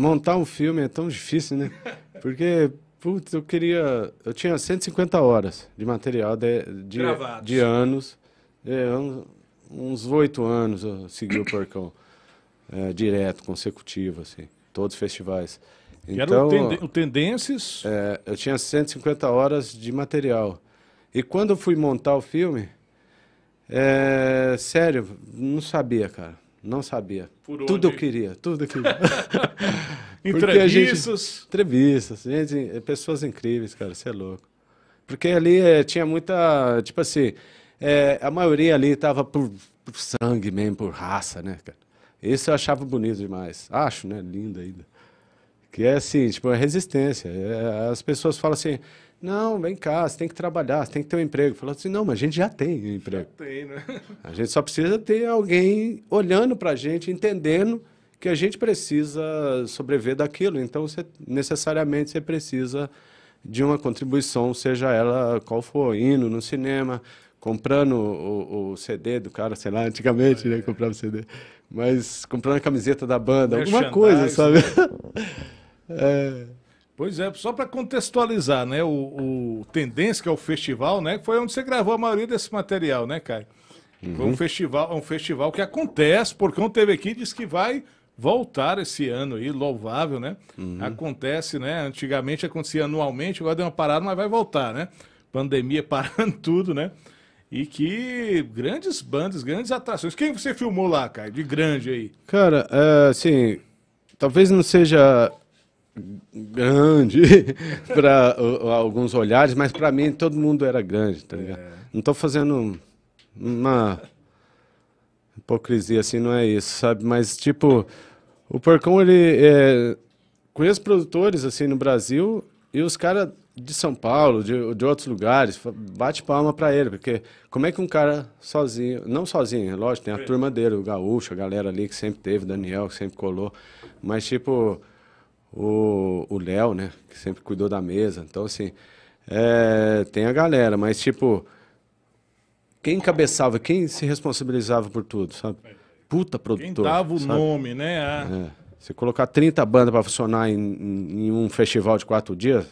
Montar um filme é tão difícil, né? Porque, putz, eu queria. Eu tinha 150 horas de material de, de, de anos. De, uns oito anos eu segui o Porcão. É, direto, consecutivo, assim. Todos os festivais. Que então, o, Tendências? É, eu tinha 150 horas de material. E quando eu fui montar o filme, é, sério, não sabia, cara. Não sabia. Tudo eu queria, tudo eu queria. entrevistas. Gente, entrevistas, é gente, pessoas incríveis, cara, você é louco. Porque ali é, tinha muita, tipo assim, é, a maioria ali estava por, por sangue mesmo, por raça, né, cara? Isso eu achava bonito demais. Acho, né? Lindo ainda. Que é assim, tipo, a é resistência. É, as pessoas falam assim, não, vem cá, você tem que trabalhar, você tem que ter um emprego. Falou assim, não, mas a gente já tem um emprego. Já tem, né? A gente só precisa ter alguém olhando para a gente, entendendo que a gente precisa sobreviver daquilo. Então, você, necessariamente, você precisa de uma contribuição, seja ela qual for, indo no cinema, comprando o, o CD do cara, sei lá, antigamente, ah, é. né, comprava CD, mas comprando a camiseta da banda, alguma coisa, sabe? É. Pois é, só para contextualizar, né? O, o Tendência, que é o festival, né? Foi onde você gravou a maioria desse material, né, Caio? Uhum. Foi um uhum. festival, um festival que acontece, porque um teve aqui diz que vai voltar esse ano aí, louvável, né? Uhum. Acontece, né? Antigamente acontecia anualmente, agora deu uma parada, mas vai voltar, né? Pandemia parando tudo, né? E que grandes bandas, grandes atrações. Quem você filmou lá, Caio, de grande aí? Cara, é, assim, talvez não seja grande para alguns olhares, mas para mim todo mundo era grande, tá ligado? É. Não estou fazendo uma hipocrisia assim, não é isso, sabe? Mas tipo, o Porcão ele é... conheço produtores assim no Brasil e os caras de São Paulo, de, de outros lugares, bate palma para ele, porque como é que um cara sozinho, não sozinho, lógico, tem a turma dele, o Gaúcho, a galera ali que sempre teve, Daniel, que sempre colou, mas tipo, o Léo, né? Que sempre cuidou da mesa. Então, assim, é, tem a galera, mas, tipo, quem encabeçava, quem se responsabilizava por tudo, sabe? Puta produtor. Quem dava o sabe? nome, né? É. Ah. Você colocar 30 bandas para funcionar em, em, um festival de quatro dias,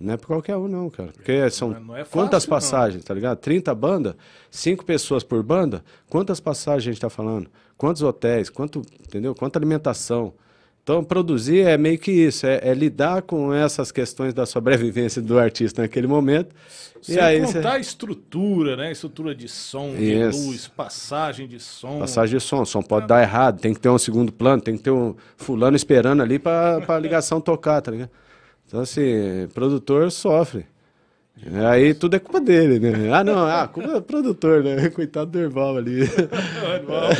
não é pra qualquer um, não, cara. Porque é, são não é, não é fácil, quantas passagens, não. tá ligado? 30 bandas, cinco pessoas por banda, quantas passagens a gente está falando? Quantos hotéis, quanto, entendeu? Quanta alimentação. Então, produzir é meio que isso, é, é, lidar com essas questões da sobrevivência do artista naquele momento. Sem e aí contar você... a estrutura, né? Estrutura de som, isso. de luz, passagem de som. Passagem de som, o som pode é. dar errado, tem que ter um segundo plano, tem que ter um fulano esperando ali para a é. ligação tocar, tá ligado? Então, assim, produtor sofre. Aí tudo é culpa dele, né? Ah, não, ah, culpa do produtor, né? Coitado do Erval ali. Erval.